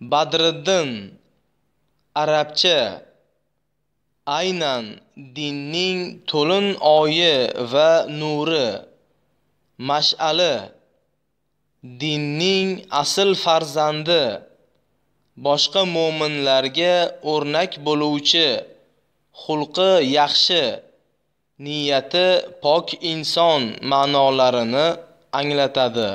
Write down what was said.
badriddin arabcha aynan dinning to'lin oyi va nuri mash'ali dinning asl farzandi boshqa mo'minlarga o'rnak bo'luvchi xulqi yaxshi niyati pok inson ma'nolarini anglatadi